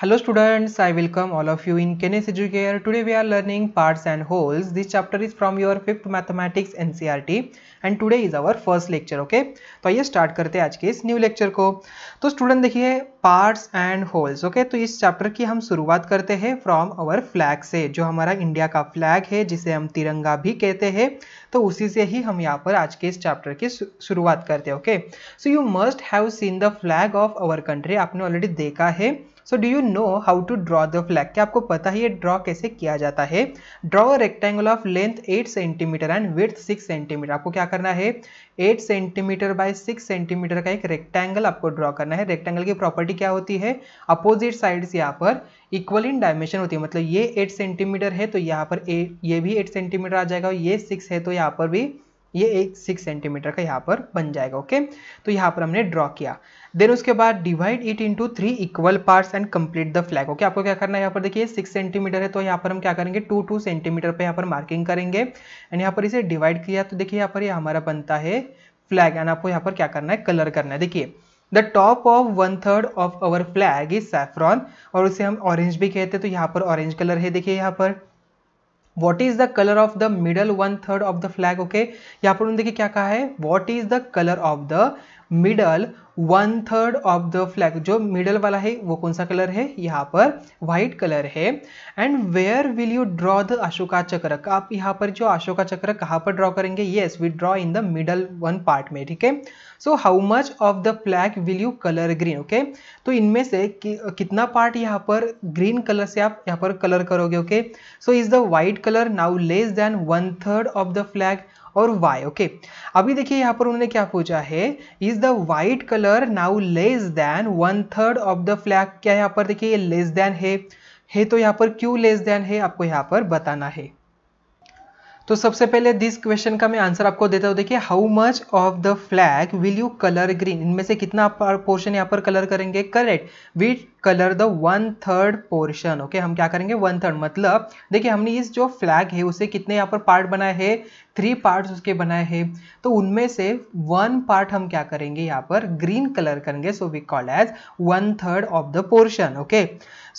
Hello students, I welcome all of you in Kenneth Educator. Today we are learning parts and wholes. This chapter is from your 5th Mathematics NCRT and today is our first lecture. Okay, तो आइए start करते हैं आज के इस new lecture को तो student देखिए parts and wholes. Okay, तो इस chapter की हम शुरुआत करते हैं from our flag से जो हमारा इंडिया का flag है जिसे हम तिरंगा भी कहते हैं तो उसी से ही हम यहाँ पर आज के इस चैप्टर की शुरुआत करते हैं okay so you must have seen the flag of our country आपने ऑलरेडी देखा है so do you know how to draw the flag क्या आपको पता है ये ड्रॉ कैसे किया जाता है draw rectangle of length 8 centimetre and with 6 centimetre आपको क्या करना है 8 सेंटीमीटर बाय 6 सेंटीमीटर का एक रेक्टेंगल आपको ड्रॉ करना है रेक्टेंगल की प्रॉपर्टी क्या होती है अपोजिट साइड्स यहाँ पर इक्वल इन डायमेंशन होती है मतलब ये 8 सेंटीमीटर है तो यहाँ पर ए, ये भी 8 सेंटीमीटर आ जाएगा और ये 6 है तो यहाँ पर भी ये एक सिक्स सेंटीमीटर का यहाँ पर बन जाएगा ओके तो यहाँ पर हमने ड्रॉ किया देन उसके बाद divide it into three equal parts and complete the flag okay आपको क्या करना है यहाँ पर देखिए सिक्स सेंटीमीटर है तो यहाँ पर हम क्या करेंगे टू टू सेंटीमीटर पे यहाँ पर मार्किंग करेंगे एंड यहाँ पर इसे डिवाइड किया तो देखिए यहाँ पर ये यह हमारा बनता है फ्लैग एंड आपको यहाँ पर क्या करना है कलर करना है देखिए the top of one third of our flag is saffron और उसे हम ऑरेंज भी कहते हैं तो यहाँ पर ऑरेंज कलर है देखिए यहाँ पर what is the colour of the middle one third of the flag okay यहाँ पर उन्होंने देखिए क्या कहा है what is the colour of the middle one third of the flag जो मिडल वाला है वो कौन सा कलर है यहाँ पर व्हाइट कलर है and where will you draw the Ashoka Chakra आप यहाँ पर जो अशोका चक्र कहाँ पर ड्रॉ करेंगे yes we draw in the middle one part में ठीक है so how much of the flag will you colour green okay तो इनमें से कि, कितना पार्ट यहाँ पर ग्रीन कलर से आप यहाँ पर कलर करोगे okay so is the white colour now less than one third of the flag और वाई ओके okay? अभी देखिए यहाँ पर उन्होंने क्या पूछा है is the white colour now less than one third of the flag क्या यहाँ पर देखिए लेस देन है है तो यहाँ पर क्यों लेस देन है आपको यहाँ पर बताना है तो सबसे पहले दिस क्वेश्चन का मैं आंसर आपको देता हूँ देखिए how much of the flag will you colour green इनमें से कितना पोर्शन यहाँ पर कलर करेंगे correct we colour the one third portion okay हम क्या करेंगे वन थर्ड मतलब देखिए हमने इस जो फ्लैग है उसे कितने यहाँ पर पार्ट बनाए हैं थ्री पार्ट्स उसके बनाए हैं तो उनमें से वन पार्ट हम क्या करेंगे यहाँ पर ग्रीन कलर करेंगे so we call as one third of the portion okay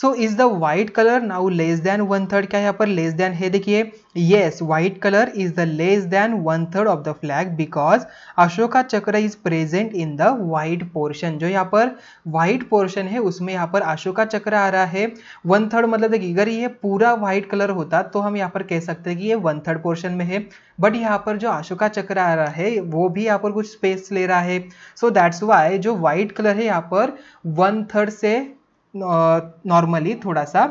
so is the white colour now less than one third क्या यहाँ पर लेस देन है देखिए yes white colour is the less than one third of the flag because Ashoka Chakra is present in the white portion जो यहाँ पर white portion है उसमें यहाँ पर अशोका चक्र आ रहा है वन थर्ड मतलब देखिए अगर ये पूरा व्हाइट कलर होता तो हम यहाँ पर कह सकते हैं कि ये वन थर्ड पोर्शन में है बट बट यहाँ पर जो अशोका चक्र आ रहा है वो भी यहाँ पर कुछ स्पेस ले रहा है सो दैट्स वाई जो व्हाइट कलर है यहाँ पर वन थर्ड से नॉर्मली थोड़ा सा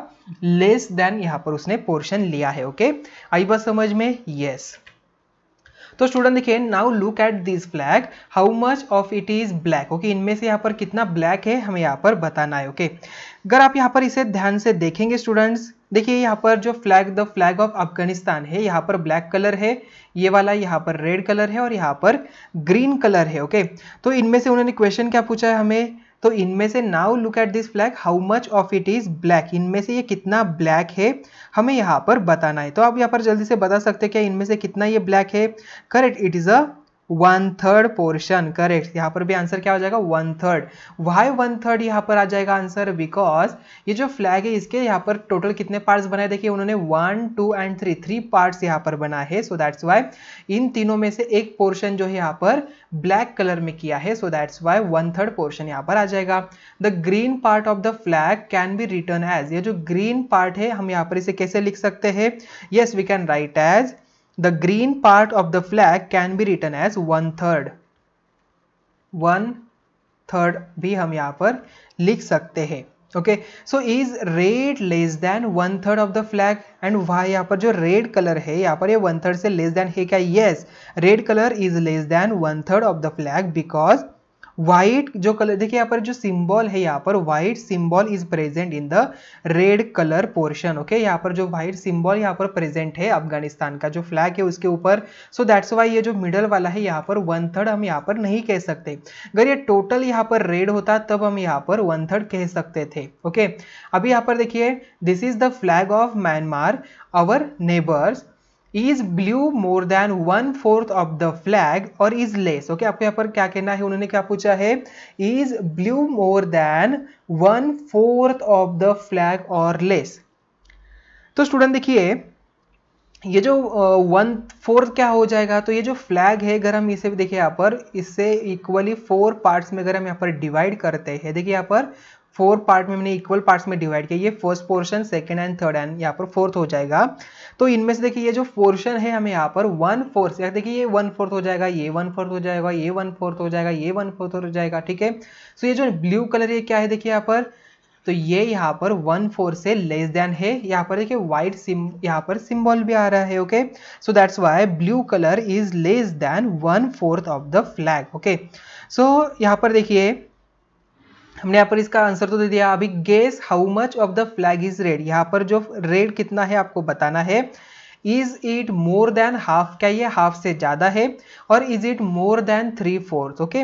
लेस देन यहाँ पर उसने पोर्शन लिया है ओके आई बस समझ में यस yes. तो स्टूडेंट देखिए now look at this black how much of it is black okay इनमें से यहाँ पर कितना ब्लैक है हमें यहाँ पर बताना है ओके okay? अगर आप यहाँ पर इसे ध्यान से देखेंगे स्टूडेंट्स देखिए यहाँ पर जो flag the flag of Afghanistan है यहाँ पर ब्लैक कलर है ये वाला यहाँ पर रेड कलर है और यहाँ पर ग्रीन कलर है ओके okay? तो इनमें से उन्होंने क्वेश्चन क्या पूछा है हमें तो इनमें से now look at this flag how much of it is black इनमें से ये कितना ब्लैक है हमें यहाँ पर बताना है तो आप यहाँ पर जल्दी से बता सकते हैं क्या इनमें से कितना ये ब्लैक है correct it is a one third portion correct यहाँ पर भी आंसर क्या हो जाएगा one third why one third यहाँ पर आ जाएगा आंसर बिकॉज ये जो फ्लैग है इसके यहाँ पर टोटल कितने पार्ट्स बनाए देखिए उन्होंने one two and three three parts यहाँ पर बना है सो दैट्स वाई इन तीनों में से एक पोर्शन जो है यहाँ पर ब्लैक कलर में किया है so that's why one third portion यहाँ पर आ जाएगा the green part of the flag can be written as ये जो ग्रीन पार्ट है हम यहाँ पर इसे कैसे लिख सकते हैं yes we can write as the green part of the flag can be written as one third one third भी हम यहाँ पर लिख सकते हैं okay so is red less than one third of the flag and why यहाँ पर जो रेड कलर है यहाँ पर ये वन थर्ड से लेस देन है क्या yes red colour is less than one third of the flag because white जो कलर देखिए यहाँ पर जो सिंबल है यहाँ पर white symbol is present in the red colour portion okay यहाँ पर जो व्हाइट सिंबल यहाँ पर प्रेजेंट है अफगानिस्तान का जो फ्लैग है उसके ऊपर सो दैट्स वाई ये जो मिडल वाला है यहाँ पर वन थर्ड हम यहाँ पर नहीं कह सकते अगर ये टोटल यहाँ पर रेड होता तब हम यहाँ पर वन थर्ड कह सकते थे ओके okay? अभी यहाँ पर देखिए this is the flag of Myanmar our neighbours is blue more than one fourth of the flag और इज लेस ओके आपको यहाँ पर क्या कहना है उन्होंने क्या पूछा है is blue more than one fourth of the flag और लेस तो स्टूडेंट देखिए ये जो वन फोर्थ क्या हो जाएगा तो ये जो फ्लैग है अगर हम इसे देखिए यहाँ पर इससे इक्वली फोर पार्ट्स में अगर हम यहाँ पर डिवाइड करते हैं देखिए यहाँ पर फोर पार्ट में मैंने इक्वल पार्ट्स में डिवाइड किया ये first portion second and third and यहाँ पर फोर्थ हो जाएगा तो इनमें से देखिए ये जो पोर्शन है हमें यहाँ पर वन फोर्थ देखिए ये वन फोर्थ हो जाएगा ये वन फोर्थ हो जाएगा ये वन फोर्थ हो जाएगा ये वन फोर्थ हो जाएगा ठीक है सो ये जो ब्लू कलर ये क्या है देखिए यहाँ पर तो ये यहाँ पर वन फोर से लेस देन है यहाँ पर देखिए व्हाइट सिम यहाँ पर सिंबल भी आ रहा है okay so that's why blue colour is less than one fourth of the flag okay so यहाँ पर देखिए हमने यहाँ पर इसका आंसर तो दे दिया अभी guess how much of the flag is red यहाँ पर जो रेड कितना है आपको बताना है is it more than half क्या ये हाफ से ज़्यादा है और is it more than three fourth okay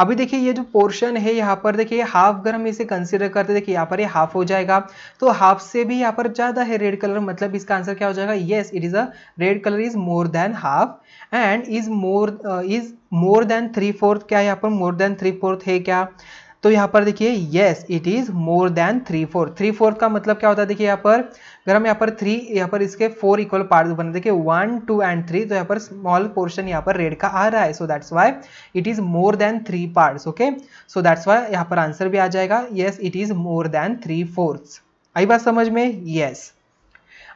अभी देखिए ये जो पोर्शन है यहाँ पर देखिए हाफ अगर हम इसे कंसिडर करते देखिए यहाँ पर ये हाफ हो जाएगा तो हाफ से भी यहाँ पर ज़्यादा है रेड कलर मतलब इसका आंसर क्या हो जाएगा yes it is a red colour is more than half and is more is more than three fourth क्या यहाँ पर मोर देन थ्री फोर्थ है क्या तो यहाँ पर देखिए yes it is more than three four three fourth का मतलब क्या होता है देखिए यहाँ पर अगर हम यहाँ पर थ्री यहाँ पर इसके फोर इक्वल पार्ट बने देखिए वन टू एंड थ्री तो यहाँ पर स्मॉल पोर्शन यहाँ पर रेड का आ रहा है so that's why it is more than three part okay so that's why यहाँ पर आंसर भी आ जाएगा yes it is more than three fourth आई बात समझ में येस yes.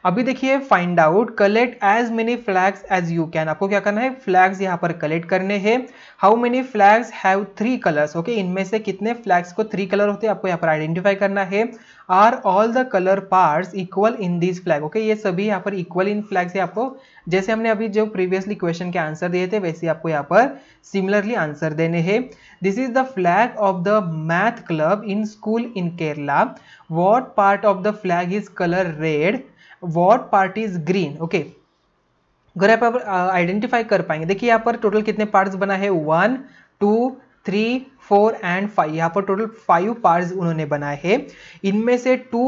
अभी देखिए find out collect as many flags as you can आपको क्या करना है फ्लैग्स यहाँ पर कलेक्ट करने हैं how many flags have three colours okay इनमें से कितने फ्लैग्स को थ्री कलर होते हैं आपको यहाँ पर आइडेंटिफाई करना है are all the colour parts equal in this flag okay ये सभी यहाँ पर इक्वल इन फ्लैग्स है आपको जैसे हमने अभी जो प्रीवियसली क्वेश्चन के आंसर दिए थे वैसे आपको यहाँ पर सिमिलरली आंसर देने हैं this is the flag of the math club in school in Kerala what part of the flag is colour red what part is green okay घर आप आइडेंटिफाई कर पाएंगे देखिए यहाँ पर टोटल कितने पार्ट्स बना है one two three four and five यहाँ पर टोटल फाइव पार्ट्स उन्होंने बनाए हैं इनमें से टू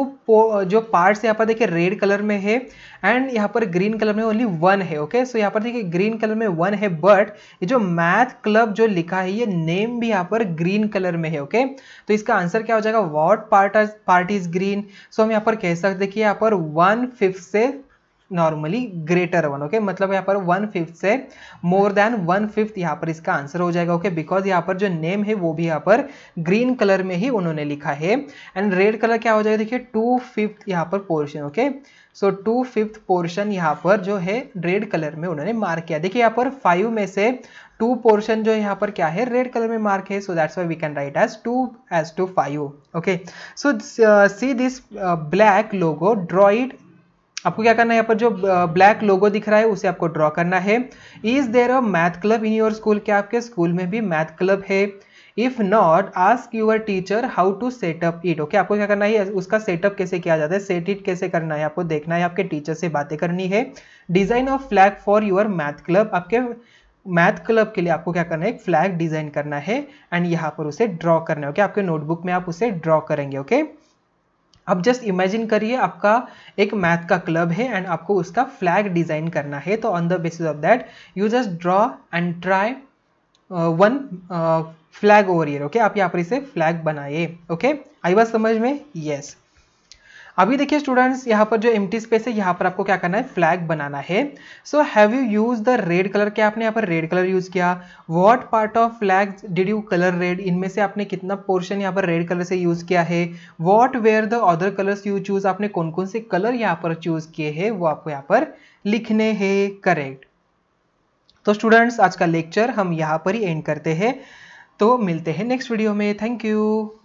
जो पार्ट्स यहाँ पर देखिए रेड कलर में है एंड यहाँ पर ग्रीन कलर में ओनली वन है ओके सो यहाँ पर देखिए ग्रीन कलर में वन है बट ये जो मैथ क्लब जो लिखा है ये नेम भी यहाँ पर ग्रीन कलर में है ओके तो इसका आंसर क्या हो जाएगा what part part is green so हम यहाँ पर कह सकते देखिए यहाँ पर वन फिफ्थ से नॉर्मली ग्रेटर वन ओके मतलब यहाँ पर वन फिफ्थ से मोर देन वन फिफ्थ यहाँ पर इसका आंसर हो जाएगा ओके बिकॉज यहाँ पर जो नेम है वो भी यहाँ पर ग्रीन कलर में ही उन्होंने लिखा है एंड रेड कलर क्या हो जाएगा देखिए टू फिफ्थ यहाँ पर portion okay so two fifth portion यहाँ पर जो है रेड कलर में उन्होंने मार्क किया देखिए यहाँ पर फाइव में से टू पोर्शन जो यहाँ पर क्या है रेड कलर में मार्क है so that's why we can write as two as two five okay so see this black logo draw it आपको क्या करना है यहाँ पर जो ब्लैक लोगो दिख रहा है उसे आपको ड्रॉ करना है is there a math club in your school क्या आपके स्कूल में भी मैथ क्लब है if not ask your teacher how to set up it okay आपको क्या करना है उसका सेटअप कैसे किया जाता है सेट इट कैसे करना है आपको देखना है आपके टीचर से बातें करनी है design of flag for your math club आपके मैथ क्लब के लिए आपको क्या करना है एक फ्लैग डिजाइन करना है एंड यहाँ पर उसे ड्रॉ करना है ओके okay? आपके नोटबुक में आप उसे ड्रॉ करेंगे ओके okay? अब जस्ट इमेजिन करिए आपका एक मैथ का क्लब है एंड आपको उसका फ्लैग डिज़ाइन करना है तो on the basis of that you just draw and try one flag over here okay आप यहाँ पर इसे फ्लैग बनाइए ओके आई बात समझ में येस yes. अभी देखिए स्टूडेंट्स यहाँ पर जो टी स्पेस है यहाँ पर आपको क्या करना है फ्लैग बनाना है so have you use the red colour क्या आपने यहाँ पर रेड कलर यूज किया what part of flag did you colour red इनमें से आपने कितना पोर्शन यहाँ पर रेड कलर से यूज किया है what where the other colours you choose आपने कौन कौन से कलर यहाँ पर चूज किए हैं वो आपको यहाँ पर लिखने हैं करेक्ट तो स्टूडेंट्स आज का लेक्चर हम यहाँ पर ही एंड करते हैं तो मिलते हैं नेक्स्ट वीडियो में थैंक यू